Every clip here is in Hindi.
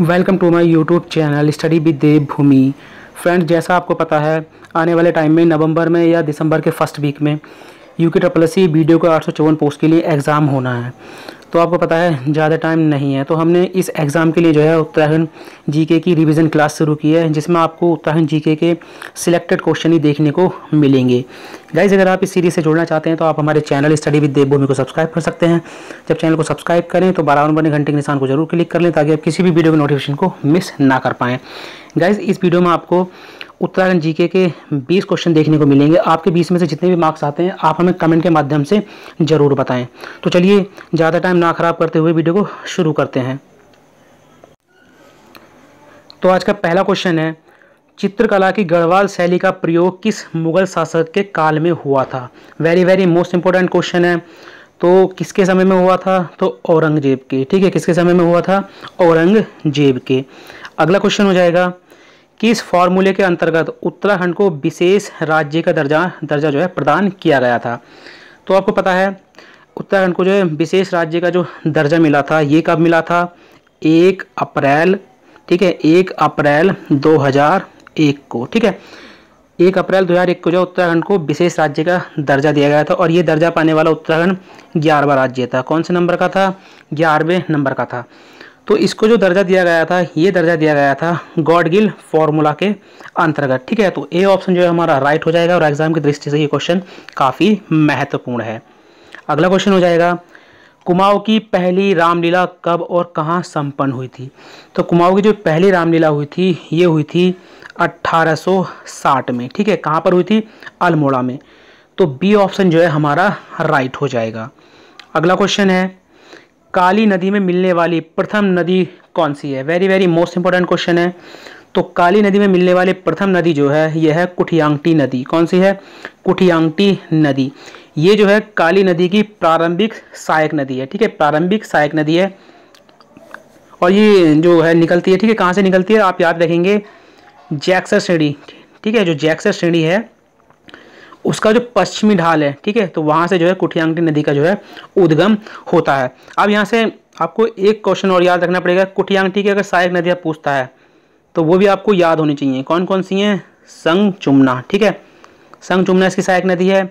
welcome to my YouTube channel study with Devbhoomi friends जैसा आपको पता है आने वाले टाइम में नवंबर में या दिसंबर के फर्स्ट वीक में U K triple C video का आठ पोस्ट के लिए एग्ज़ाम होना है तो आपको पता है ज़्यादा टाइम नहीं है तो हमने इस एग्ज़ाम के लिए जो है उत्तराखंड जीके की रिवीजन क्लास शुरू की है जिसमें आपको उत्तराखंड जीके के सिलेक्टेड क्वेश्चन ही देखने को मिलेंगे गाइज अगर आप इस सीरीज़ से जुड़ना चाहते हैं तो आप हमारे चैनल स्टडी विद देवभूमि को सब्सक्राइब कर सकते हैं जब चैनल को सब्सक्राइब करें तो बारह बने घंटे के निशान को जरूर क्लिक कर लें ताकि आप किसी भी वीडियो के नोटिफिकेशन को मिस ना कर पाएँ गाइज इस वीडियो में आपको उत्तराखंड जीके के 20 क्वेश्चन देखने को मिलेंगे आपके 20 में से जितने भी मार्क्स आते हैं आप हमें कमेंट के माध्यम से ज़रूर बताएं तो चलिए ज़्यादा टाइम ना ख़राब करते हुए वीडियो को शुरू करते हैं तो आज का पहला क्वेश्चन है चित्रकला की गढ़वाल शैली का प्रयोग किस मुगल शासक के काल में हुआ था very very most important question है तो किसके समय में हुआ था तो औरंगजेब के ठीक है किसके समय में हुआ था औरंगजेब के अगला क्वेश्चन हो जाएगा कि इस फॉर्मूले के अंतर्गत उत्तराखंड को विशेष राज्य का दर्जा दर्जा जो है प्रदान किया गया था तो आपको पता है उत्तराखंड को जो है विशेष राज्य का जो दर्जा मिला था ये कब मिला था एक अप्रैल ठीक है एक अप्रैल 2001 को ठीक है एक अप्रैल 2001 को जो उत्तराखंड को विशेष राज्य का दर्जा दिया गया था और ये दर्जा पाने वाला उत्तराखंड ग्यारहवा राज्य था कौन से नंबर का था ग्यारहवें नंबर का था तो इसको जो दर्जा दिया गया था ये दर्जा दिया गया था गॉडगिल फॉर्मूला के अंतर्गत ठीक है तो ए ऑप्शन जो है हमारा राइट हो जाएगा और एग्जाम की दृष्टि से ये क्वेश्चन काफ़ी महत्वपूर्ण है अगला क्वेश्चन हो जाएगा कुमाऊ की पहली रामलीला कब और कहाँ संपन्न हुई थी तो कुमाऊ की जो पहली रामलीला हुई थी ये हुई थी 1860 में ठीक है कहाँ पर हुई थी अल्मोड़ा में तो बी ऑप्शन जो है हमारा राइट हो जाएगा अगला क्वेश्चन है काली नदी में मिलने वाली प्रथम नदी कौन सी है very very most important question है तो काली नदी में मिलने वाली प्रथम नदी जो है यह है कुठियांगटी नदी कौन सी है कुठियांगटी नदी ये जो है काली नदी की प्रारंभिक सहायक नदी है ठीक है प्रारंभिक सहायक नदी है और ये जो है निकलती है ठीक है कहाँ से निकलती है आप याद रखेंगे जैक्सर श्रेणी ठीक है जो जैक्सर श्रेणी है उसका जो पश्चिमी ढाल है ठीक है तो वहाँ से जो है कुठियांगटी नदी का जो है उद्गम होता है अब यहाँ से आपको एक क्वेश्चन और याद रखना पड़ेगा कुठियांगटी की अगर सहायक नदियाँ पूछता है तो वो भी आपको याद होनी चाहिए कौन कौन सी हैं संग चुमना ठीक है संग चुमना इसकी सहायक नदी है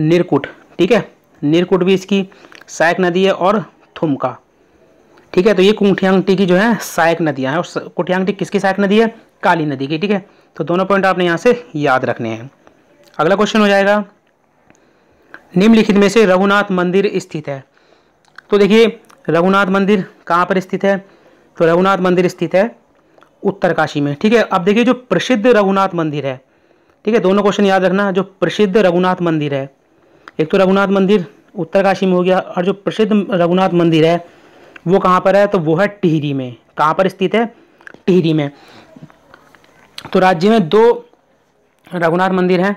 निरकुट ठीक है निरकुट भी इसकी सहायक नदी है और थुमका ठीक है तो ये कुठियांगटी की जो है सहायक नदियाँ हैं और कुठियांगटी किसकी सहायक नदी है काली नदी की ठीक है तो दोनों पॉइंट आपने यहाँ से याद रखने हैं अगला क्वेश्चन हो जाएगा निम्नलिखित में से रघुनाथ मंदिर स्थित है तो देखिए रघुनाथ मंदिर कहाँ पर स्थित है तो रघुनाथ मंदिर स्थित है उत्तरकाशी में ठीक है अब देखिए जो प्रसिद्ध रघुनाथ मंदिर है ठीक है दोनों क्वेश्चन याद रखना जो प्रसिद्ध रघुनाथ मंदिर है एक तो रघुनाथ मंदिर उत्तरकाशी में हो गया और जो प्रसिद्ध रघुनाथ मंदिर है वो कहाँ पर है तो वो है टिहरी में कहाँ पर स्थित है टिहरी में तो राज्य में दो रघुनाथ मंदिर हैं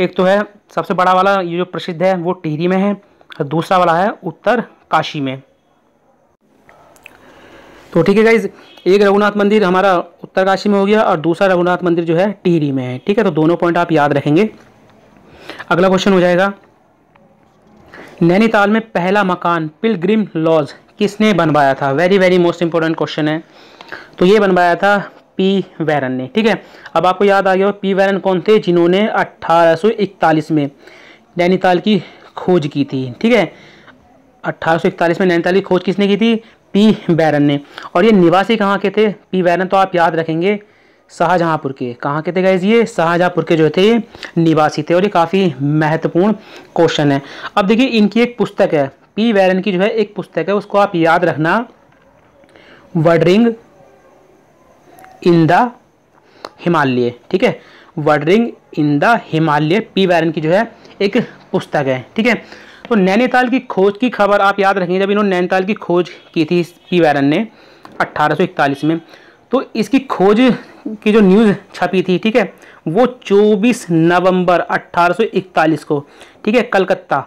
एक तो है सबसे बड़ा वाला ये जो प्रसिद्ध है वो टिहरी में है और दूसरा वाला है उत्तर काशी में तो ठीक है गाइज एक रघुनाथ मंदिर हमारा उत्तर काशी में हो गया और दूसरा रघुनाथ मंदिर जो है टिहरी में है ठीक है तो दोनों पॉइंट आप याद रखेंगे अगला क्वेश्चन हो जाएगा नैनीताल में पहला मकान पिलग्रिम लॉज किसने बनवाया था very very most important question है तो ये बनवाया था पी वैरन ने ठीक है अब आपको याद आ गया पी वैरन कौन थे जिन्होंने 1841 में नैनीताल की खोज की थी ठीक है 1841 में नैनीताल की खोज किसने की थी पी बैरन ने और ये निवासी कहाँ के थे पी बैरन तो आप याद रखेंगे शाहजहाँपुर के कहाँ के थे गए ये शाहजहाँपुर के जो थे निवासी थे और ये काफ़ी महत्वपूर्ण क्वेश्चन है अब देखिए इनकी एक पुस्तक है पी बैरन की जो है एक पुस्तक है उसको आप याद रखना वर्डरिंग इन द हिमालय ठीक है wandering in the Himalaya P Barron की जो है एक पुस्तक है ठीक है तो नैनीताल की खोज की खबर आप याद रखेंगे जब इन्होंने नैनीताल की खोज की थी पी बैरन ने 1841 में तो इसकी खोज की जो न्यूज़ छपी थी ठीक है वो 24 नवंबर 1841 को ठीक है कलकत्ता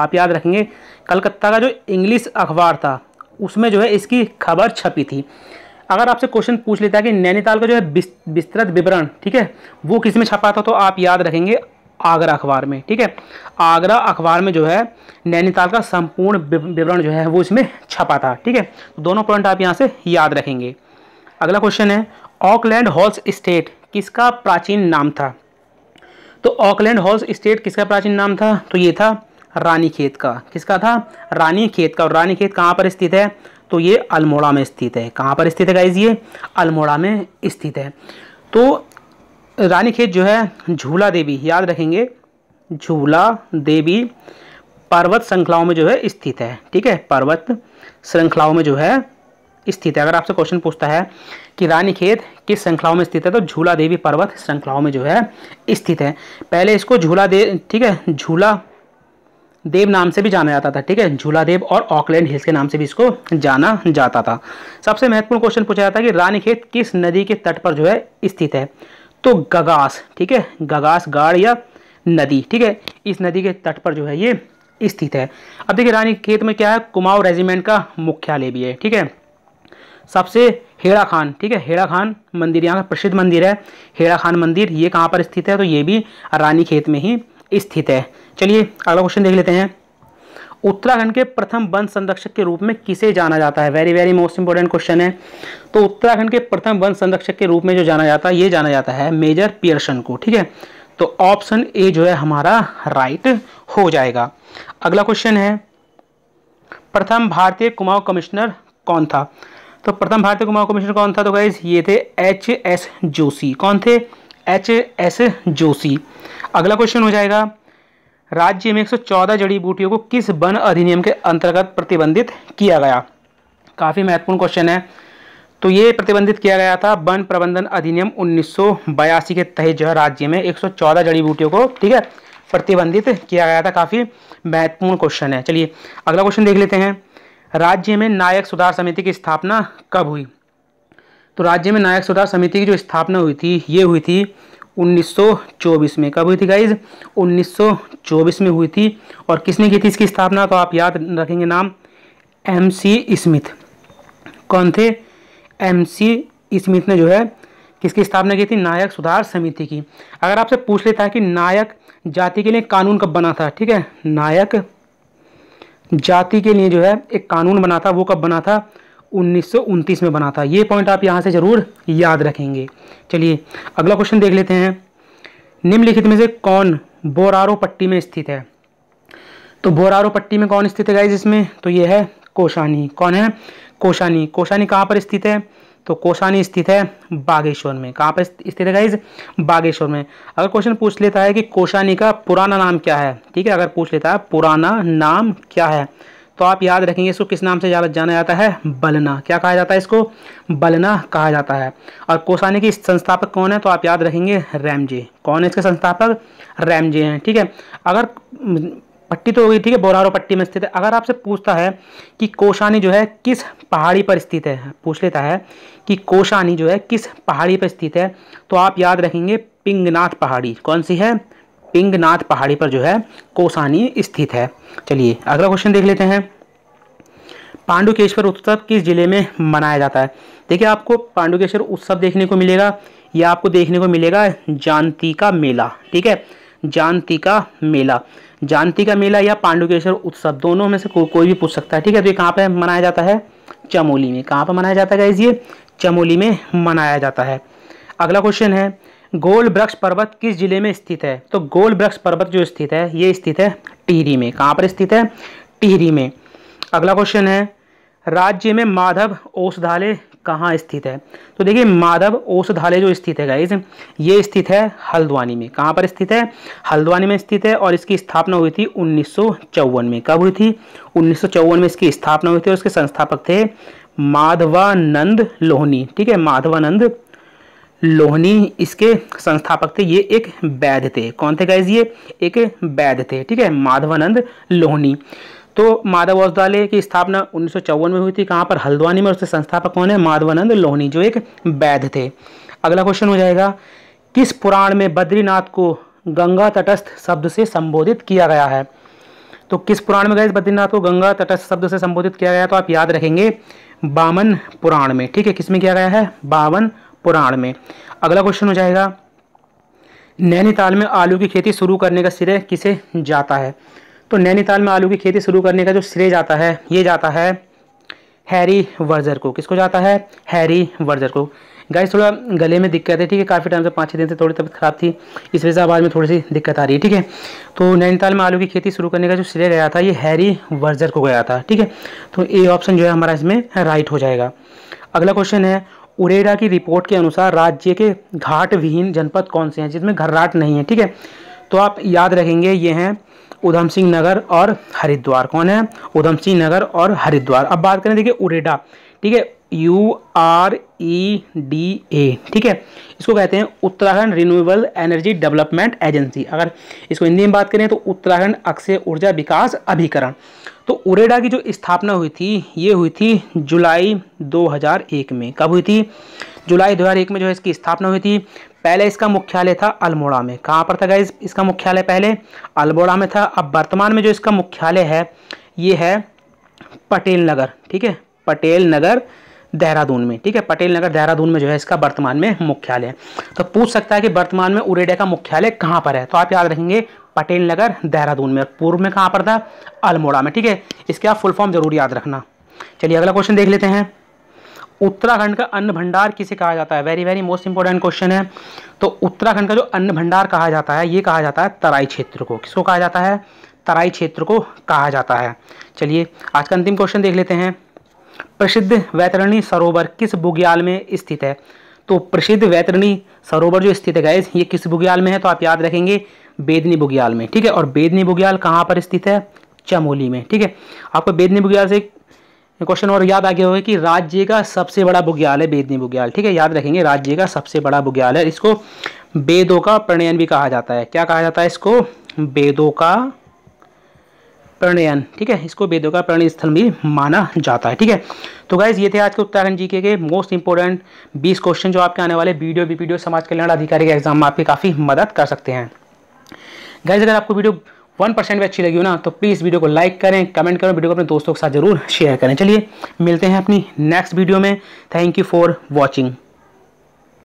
आप याद रखेंगे कलकत्ता का जो इंग्लिश अखबार था उसमें जो है इसकी खबर छपी थी अगर आपसे क्वेश्चन पूछ लेता है कि नैनीताल का जो है विस्तृत विवरण ठीक है वो किस में छपा था तो आप याद रखेंगे आगरा अखबार में ठीक है आगरा अखबार में जो है नैनीताल का संपूर्ण विवरण जो है वो इसमें छपा था ठीक है तो दोनों पॉइंट आप यहाँ से याद रखेंगे अगला क्वेश्चन है ऑकलैंड हॉल्स स्टेट किसका प्राचीन नाम था तो ऑकलैंड हॉल्स स्टेट किसका प्राचीन नाम था तो ये था रानी खेत का किसका था रानी खेत का और रानी खेत कहाँ पर स्थित है तो ये अल्मोड़ा में स्थित है कहाँ पर स्थित है गाइज ये अल्मोड़ा में स्थित है तो रानीखेत जो है झूला देवी याद रखेंगे झूला देवी पर्वत श्रृंखलाओं में जो है स्थित है ठीक है पर्वत श्रृंखलाओं में जो है स्थित है अगर आपसे क्वेश्चन पूछता है कि रानीखेत किस श्रृंखलाओं में स्थित है तो झूला देवी पर्वत श्रृंखलाओं में जो है स्थित है पहले इसको झूला दे ठीक है झूला देव नाम से भी जाना जाता था ठीक है झूला देव और ऑकलैंड हिल्स के नाम से भी इसको जाना जाता था सबसे महत्वपूर्ण क्वेश्चन पूछा जाता है कि रानीखेत किस नदी के तट पर जो है स्थित है तो गगास ठीक है गगास गाड़ या नदी ठीक है इस नदी के तट पर जो है ये स्थित है अब देखिए रानी खेत में क्या है कुमाऊं रेजिमेंट का मुख्यालय भी है ठीक है सबसे हेड़ा खान ठीक है हेड़ा खान मंदिर यहाँ का प्रसिद्ध मंदिर है हेड़ा खान मंदिर ये कहाँ पर स्थित है तो ये भी रानी खेत में ही स्थित है चलिए अगला क्वेश्चन देख लेते हैं उत्तराखंड के प्रथम वन संरक्षक के रूप में किसे जाना जाता है very very most important question है तो उत्तराखंड के प्रथम वन संरक्षक के रूप में जो जाना जाता है ये जाना जाता है मेजर पियर्सन को ठीक है तो ऑप्शन ए जो है हमारा राइट हो जाएगा अगला क्वेश्चन है प्रथम भारतीय कुमाऊं कमिश्नर कौन था तो प्रथम भारतीय कुमाऊं कमिश्नर कौन था तो गाइज ये थे एच एस जोशी कौन थे एच एस जोशी अगला क्वेश्चन हो जाएगा राज्य में 114 जड़ी बूटियों को किस वन अधिनियम के अंतर्गत प्रतिबंधित किया गया काफ़ी महत्वपूर्ण क्वेश्चन है तो ये प्रतिबंधित किया गया था वन प्रबंधन अधिनियम उन्नीस के तहत जो है राज्य में 114 जड़ी बूटियों को ठीक है प्रतिबंधित किया गया था काफ़ी महत्वपूर्ण क्वेश्चन है चलिए अगला क्वेश्चन देख लेते हैं राज्य में नायक सुधार समिति की स्थापना कब हुई तो राज्य में नायक सुधार समिति की जो स्थापना हुई थी ये हुई थी 1924 में कब हुई थी गाइज 1924 में हुई थी और किसने की थी इसकी स्थापना तो आप याद रखेंगे नाम एम सी स्मिथ कौन थे एम सी स्मिथ ने जो है किसकी स्थापना की थी नायक सुधार समिति की अगर आपसे पूछ लेता है कि नायक जाति के लिए कानून कब बना था ठीक है नायक जाति के लिए जो है एक कानून बना था वो कब बना था 1929 में बना था ये पॉइंट आप यहाँ से ज़रूर याद रखेंगे चलिए अगला क्वेश्चन देख लेते हैं निम्नलिखित में से कौन बोरारो पट्टी में स्थित है तो बोरारो पट्टी में कौन स्थित है गाइज इसमें तो ये है कोशानी कौन है कोशानी कोशानी कहाँ पर स्थित है तो कोशानी स्थित है बागेश्वर में कहाँ पर स्थित है गाइज बागेश्वर में अगर क्वेश्चन पूछ लेता है कि कोशानी का पुराना नाम क्या है ठीक है अगर पूछ लेता है पुराना नाम क्या है तो आप याद रखेंगे इसको किस नाम से जाना जाता है बलना क्या कहा जाता है इसको बलना कहा जाता है और कोसाने की संस्थापक कौन है तो आप याद रखेंगे रैमजे कौन है इसके संस्थापक रैमजे हैं ठीक है अगर पट्टी तो होगी ठीक है बोरारो पट्टी में स्थित है अगर आपसे पूछता है कि कोशानी जो है किस पहाड़ी पर स्थित है पूछ लेता है कि कोशानी जो है किस पहाड़ी पर स्थित है तो आप याद रखेंगे पिंगनाथ पहाड़ी कौन सी है पिंगनाथ पहाड़ी पर जो है कोसानी स्थित है चलिए अगला क्वेश्चन देख लेते हैं पांडुकेश्वर उत्सव किस जिले में मनाया जाता है देखिए आपको पांडुकेश्वर उत्सव देखने को मिलेगा या आपको देखने को मिलेगा जानती का मेला ठीक है जानती का मेला जानती का मेला या पांडुकेश्वर उत्सव दोनों में से को, कोई भी पूछ सकता है ठीक है तो ये कहाँ पर मनाया जाता है चमोली में कहाँ पर मनाया जाता है गाइज ये चमोली में मनाया जाता है अगला क्वेश्चन है गोल वृक्ष पर्वत किस जिले में स्थित है तो गोल वृक्ष पर्वत जो स्थित है ये स्थित है टिहरी में कहाँ पर स्थित है टिहरी में अगला क्वेश्चन है राज्य में माधव औषधालय कहाँ स्थित है तो देखिए माधव औषधालय जो स्थित है गाइज ये स्थित है हल्द्वानी में कहाँ पर स्थित है हल्द्वानी में स्थित है और इसकी स्थापना हुई थी उन्नीस में कब हुई थी उन्नीस में इसकी स्थापना हुई थी और इसके संस्थापक थे माधवानंद लोहनी ठीक है माधवानंद लोहनी इसके संस्थापक थे ये एक वैद्य थे कौन थे गाइज ये एक वैद्य थे ठीक है माधवानंद लोहनी तो माधव औषधालय की स्थापना उन्नीस में हुई थी कहाँ पर हल्द्वानी में उसके संस्थापक कौन है माधवानंद लोहनी जो एक वैद्य थे अगला क्वेश्चन हो जाएगा किस पुराण में बद्रीनाथ को गंगा तटस्थ शब्द से संबोधित किया गया है तो किस पुराण में गए बद्रीनाथ को गंगा तटस्थ शब्द से संबोधित किया गया तो आप याद रखेंगे बावन पुराण में ठीक है किसमें किया गया है बावन पुराण में अगला क्वेश्चन हो जाएगा नैनीताल में आलू की खेती शुरू करने का श्रेय किसे जाता है तो नैनीताल में आलू की खेती शुरू करने का जो श्रेय जाता है ये जाता है हैरी वर्जर को किसको जाता है हैरी वर्जर को गाइस थोड़ा गले में दिक्कत है ठीक है काफ़ी टाइम से पाँच छः दिन से थोड़ी तबीयत ख़राब थी इस वजह से आवाज़ में थोड़ी सी दिक्कत आ रही है ठीक है तो नैनीताल में आलू की खेती शुरू करने का जो श्रेय गया था ये हैरी वर्जर को गया था ठीक है तो ए ऑप्शन जो है हमारा इसमें राइट हो जाएगा अगला क्वेश्चन है उरेडा की रिपोर्ट के अनुसार राज्य के घाट विहीन जनपद कौन से हैं जिसमें घर्राट नहीं है ठीक है तो आप याद रखेंगे ये हैं उधम सिंह नगर और हरिद्वार कौन है उधम सिंह नगर और हरिद्वार अब बात करें देखिए उरेडा ठीक है U R E D A ठीक है इसको कहते हैं Uttarakhand renewable energy development agency अगर इसको हिंदी में बात करें तो उत्तराखंड अक्षय ऊर्जा विकास अभिकरण तो उरेडा की जो स्थापना हुई थी ये हुई थी जुलाई 2001 में कब हुई थी जुलाई 2001 में जो है इसकी स्थापना हुई थी पहले इसका मुख्यालय था अल्मोड़ा में कहाँ पर था गाइज इसका मुख्यालय पहले अल्मोड़ा में था अब वर्तमान में जो इसका मुख्यालय है ये है पटेल नगर ठीक है पटेल नगर देहरादून में ठीक है पटेल नगर देहरादून में जो है इसका वर्तमान में मुख्यालय तो पूछ सकता है कि वर्तमान में उरेडा का मुख्यालय कहाँ पर है तो आप याद रखेंगे पटेल नगर देहरादून में पूर्व में कहाँ पर था अल्मोड़ा में ठीक है इसके आप फुल फॉर्म जरूर याद रखना चलिए अगला क्वेश्चन देख लेते हैं उत्तराखंड का अन्न भंडार किसे कहा जाता है very very most important question है तो उत्तराखंड का जो अन्न भंडार कहा जाता है ये कहा जाता है तराई क्षेत्र को किसको कहा जाता है तराई क्षेत्र को कहा जाता है चलिए आज का अंतिम क्वेश्चन देख लेते हैं प्रसिद्ध वैतरणी सरोवर किस बुग्याल में स्थित है तो प्रसिद्ध वैतरणी सरोवर जो स्थित है गैस ये किस बुग्याल में है तो आप याद रखेंगे बेदनी बुग्याल में ठीक है और बेदनी बुग्याल कहाँ पर स्थित है चमोली में ठीक है आपको बेदनी बुग्याल से क्वेश्चन और याद आ गया होगा कि राज्य का सबसे बड़ा बुग्याल है बेदनी बुग्याल ठीक है याद रखेंगे राज्य का सबसे बड़ा बुग्याल है इसको बेदों का प्रणयन भी कहा जाता है क्या कहा जाता है इसको बेदों का प्रणयन ठीक है इसको वेदों का प्रणय स्थल भी माना जाता है ठीक है तो गाइज ये थे आज के उत्तराखंड जीके के मोस्ट इंपॉर्टेंट बीस क्वेश्चन जो आपके आने वाले वीडियो बीडीओ बीपीडीओ समाज कल्याण अधिकारी के एग्जाम में आपकी काफ़ी मदद कर सकते हैं गाइज अगर आपको वीडियो वन परसेंट भी अच्छी लगी हो ना तो प्लीज़ वीडियो को लाइक करें कमेंट करें वीडियो को अपने दोस्तों के साथ जरूर शेयर करें चलिए मिलते हैं अपनी नेक्स्ट वीडियो में थैंक यू फॉर वॉचिंग